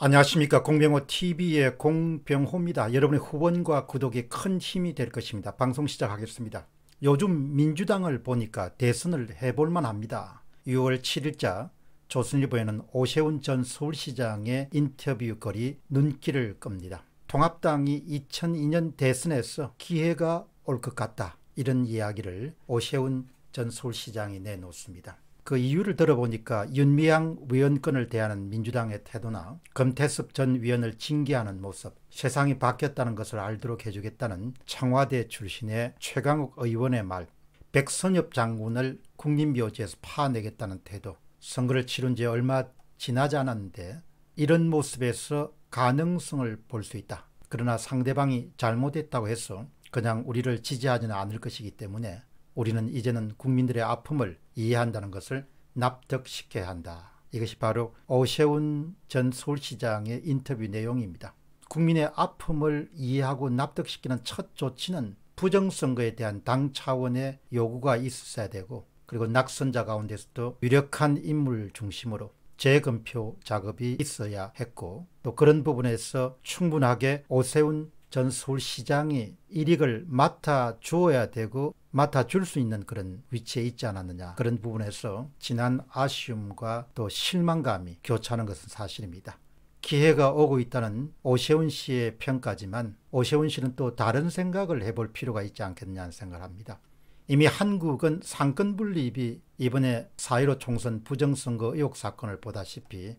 안녕하십니까 공병호TV의 공병호입니다. 여러분의 후원과 구독이 큰 힘이 될 것입니다. 방송 시작하겠습니다. 요즘 민주당을 보니까 대선을 해볼만 합니다. 6월 7일자 조선일보에는 오세훈 전 서울시장의 인터뷰 거리 눈길을 끕니다. 통합당이 2002년 대선에서 기회가 올 것 같다 이런 이야기를 오세훈 전 서울시장이 내놓습니다. 그 이유를 들어보니까 윤미향 위원권을 대하는 민주당의 태도나 금태섭전 위원을 징계하는 모습, 세상이 바뀌었다는 것을 알도록 해주겠다는 청와대 출신의 최강욱 의원의 말, 백선엽 장군을 국립묘지에서 파내겠다는 태도, 선거를 치른 지 얼마 지나지 않았는데 이런 모습에서 가능성을 볼 수 있다. 그러나 상대방이 잘못했다고 해서 그냥 우리를 지지하지는 않을 것이기 때문에 우리는 이제는 국민들의 아픔을 이해한다는 것을 납득시켜야 한다. 이것이 바로 오세훈 전 서울시장의 인터뷰 내용입니다. 국민의 아픔을 이해하고 납득시키는 첫 조치는 부정선거에 대한 당 차원의 요구가 있어야 되고 그리고 낙선자 가운데서도 유력한 인물 중심으로 재검표 작업이 있어야 했고 또 그런 부분에서 충분하게 오세훈 전 서울시장이 이익을 맡아주어야 되고 맡아줄 수 있는 그런 위치에 있지 않았느냐 그런 부분에서 지난 아쉬움과 또 실망감이 교차하는 것은 사실입니다. 기회가 오고 있다는 오세훈 씨의 평가지만 오세훈 씨는 또 다른 생각을 해볼 필요가 있지 않겠느냐 는 생각을 합니다. 이미 한국은 상권 분립이 이번에 4.15 총선 부정선거 의혹 사건을 보다시피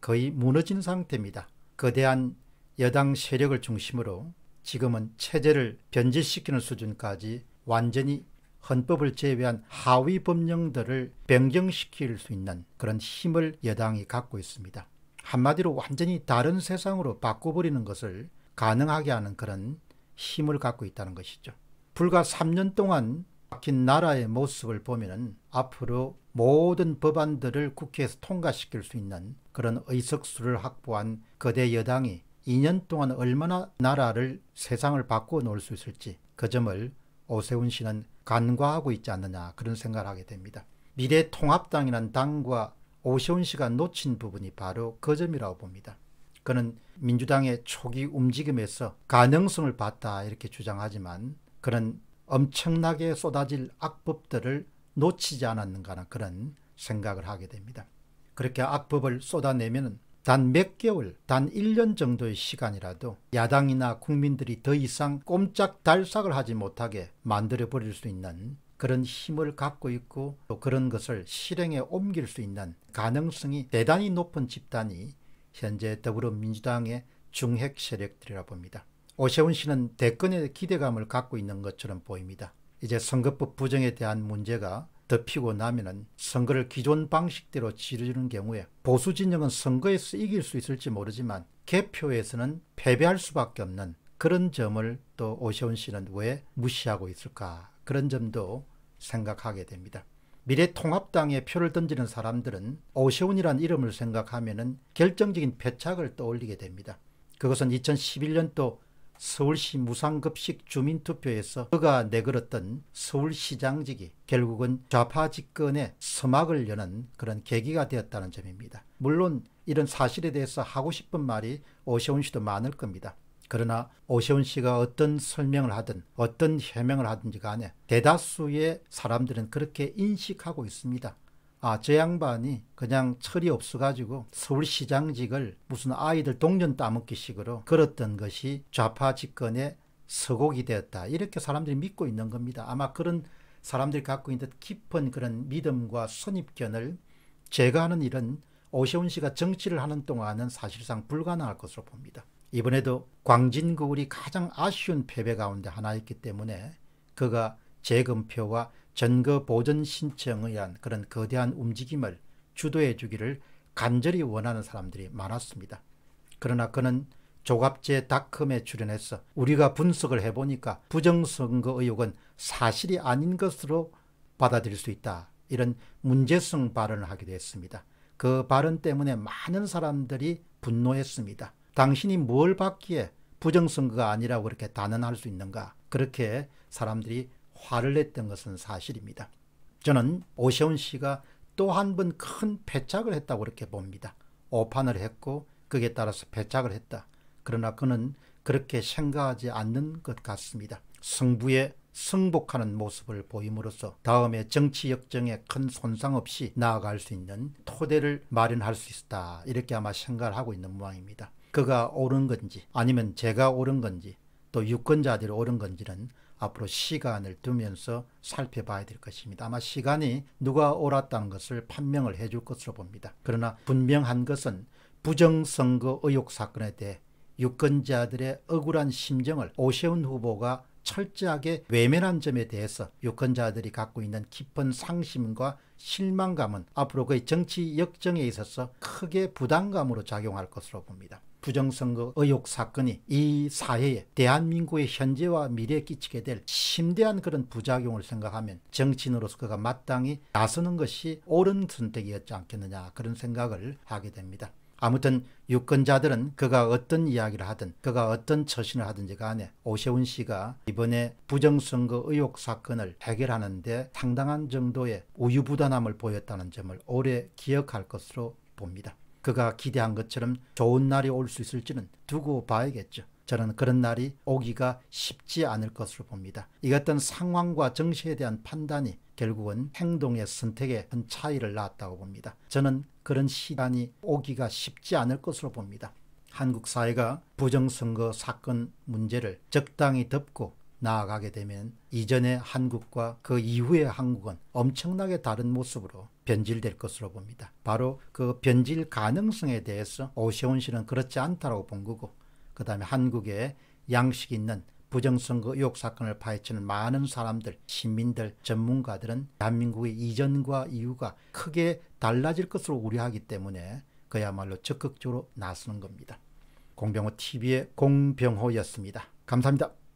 거의 무너진 상태입니다. 거대한 여당 세력을 중심으로 지금은 체제를 변질시키는 수준까지 완전히 헌법을 제외한 하위 법령들을 변경시킬 수 있는 그런 힘을 여당이 갖고 있습니다. 한마디로 완전히 다른 세상으로 바꿔버리는 것을 가능하게 하는 그런 힘을 갖고 있다는 것이죠. 불과 3년 동안 바뀐 나라의 모습을 보면 앞으로 모든 법안들을 국회에서 통과시킬 수 있는 그런 의석수를 확보한 거대 여당이 2년 동안 얼마나 나라를 세상을 바꾸어 놓을 수 있을지 그 점을 오세훈 씨는 간과하고 있지 않느냐 그런 생각을 하게 됩니다. 미래통합당이란 당과 오세훈 씨가 놓친 부분이 바로 그 점이라고 봅니다. 그는 민주당의 초기 움직임에서 가능성을 봤다 이렇게 주장하지만 그런 엄청나게 쏟아질 악법들을 놓치지 않았는가 하는 그런 생각을 하게 됩니다. 그렇게 악법을 쏟아내면 단몇 개월, 단 1년 정도의 시간이라도 야당이나 국민들이 더 이상 꼼짝달싹을 하지 못하게 만들어버릴 수 있는 그런 힘을 갖고 있고 또 그런 것을 실행에 옮길 수 있는 가능성이 대단히 높은 집단이 현재 더불어민주당의 중핵 세력들이라 봅니다. 오세훈 씨는 대권의 기대감을 갖고 있는 것처럼 보입니다. 이제 선거법 부정에 대한 문제가 덮이고 나면은 선거를 기존 방식대로 치르는 경우에 보수 진영은 선거에서 이길 수 있을지 모르지만 개표에서는 패배할 수밖에 없는 그런 점을 또 오세훈 씨는 왜 무시하고 있을까 그런 점도 생각하게 됩니다. 미래통합당에 표를 던지는 사람들은 오세훈이란 이름을 생각하면 결정적인 패착을 떠올리게 됩니다. 그것은 2011년도 서울시 무상급식 주민투표에서 그가 내걸었던 서울시장직이 결국은 좌파 집권의 서막을 여는 그런 계기가 되었다는 점입니다. 물론 이런 사실에 대해서 하고 싶은 말이 오세훈 씨도 많을 겁니다. 그러나 오세훈 씨가 어떤 설명을 하든 어떤 해명을 하든지 간에 대다수의 사람들은 그렇게 인식하고 있습니다. 아, 저 양반이 그냥 철이 없어가지고 서울시장직을 무슨 아이들 동전 따먹기 식으로 걸었던 것이 좌파 집권의 서곡이 되었다. 이렇게 사람들이 믿고 있는 겁니다. 아마 그런 사람들이 갖고 있는 깊은 그런 믿음과 선입견을 제거하는 일은 오세훈 씨가 정치를 하는 동안은 사실상 불가능할 것으로 봅니다. 이번에도 광진구울이 가장 아쉬운 패배 가운데 하나였기 때문에 그가 재검표와 전거 보전 신청에 의한 그런 거대한 움직임을 주도해 주기를 간절히 원하는 사람들이 많았습니다. 그러나 그는 조갑제 닷컴에 출연해서 우리가 분석을 해보니까 부정선거 의혹은 사실이 아닌 것으로 받아들일 수 있다. 이런 문제성 발언을 하기도 했습니다. 그 발언 때문에 많은 사람들이 분노했습니다. 당신이 뭘 받기에 부정선거가 아니라고 그렇게 단언할 수 있는가. 그렇게 사람들이 화를 냈던 것은 사실입니다. 저는 오세훈 씨가 또 한 번 큰 패착을 했다고 그렇게 봅니다. 오판을 했고 그에 따라서 패착을 했다. 그러나 그는 그렇게 생각하지 않는 것 같습니다. 승부에 승복하는 모습을 보임으로써 다음에 정치 역정에 큰 손상 없이 나아갈 수 있는 토대를 마련할 수 있다 이렇게 아마 생각을 하고 있는 모양입니다. 그가 옳은 건지 아니면 제가 옳은 건지 또 유권자들이 옳은 건지는 앞으로 시간을 두면서 살펴봐야 될 것입니다. 아마 시간이 누가 옳았다는 것을 판명을 해줄 것으로 봅니다. 그러나 분명한 것은 부정선거 의혹 사건에 대해 유권자들의 억울한 심정을 오세훈 후보가 철저하게 외면한 점에 대해서 유권자들이 갖고 있는 깊은 상심과 실망감은 앞으로 그의 정치 역정에 있어서 크게 부담감으로 작용할 것으로 봅니다. 부정선거 의혹 사건이 이 사회에 대한민국의 현재와 미래에 끼치게 될 심대한 그런 부작용을 생각하면 정치인으로서 그가 마땅히 나서는 것이 옳은 선택이었지 않겠느냐 그런 생각을 하게 됩니다. 아무튼 유권자들은 그가 어떤 이야기를 하든 그가 어떤 처신을 하든지 간에 오세훈 씨가 이번에 부정선거 의혹 사건을 해결하는데 상당한 정도의 우유부단함을 보였다는 점을 오래 기억할 것으로 봅니다. 그가 기대한 것처럼 좋은 날이 올 수 있을지는 두고 봐야겠죠. 저는 그런 날이 오기가 쉽지 않을 것으로 봅니다. 이 같은 상황과 정시에 대한 판단이 결국은 행동의 선택에 큰 차이를 낳았다고 봅니다. 저는 그런 시간이 오기가 쉽지 않을 것으로 봅니다. 한국 사회가 부정선거 사건 문제를 적당히 덮고 나아가게 되면 이전의 한국과 그 이후의 한국은 엄청나게 다른 모습으로 변질될 것으로 봅니다. 바로 그 변질 가능성에 대해서 오세훈 씨는 그렇지 않다고본 거고 그 다음에 한국의 양식 있는 부정선거 의혹 사건을 파헤치는 많은 사람들, 시민들, 전문가들은 대한민국의 이전과 이후가 크게 달라질 것으로 우려하기 때문에 그야말로 적극적으로 나서는 겁니다. 공병호 TV의 공병호였습니다. 감사합니다.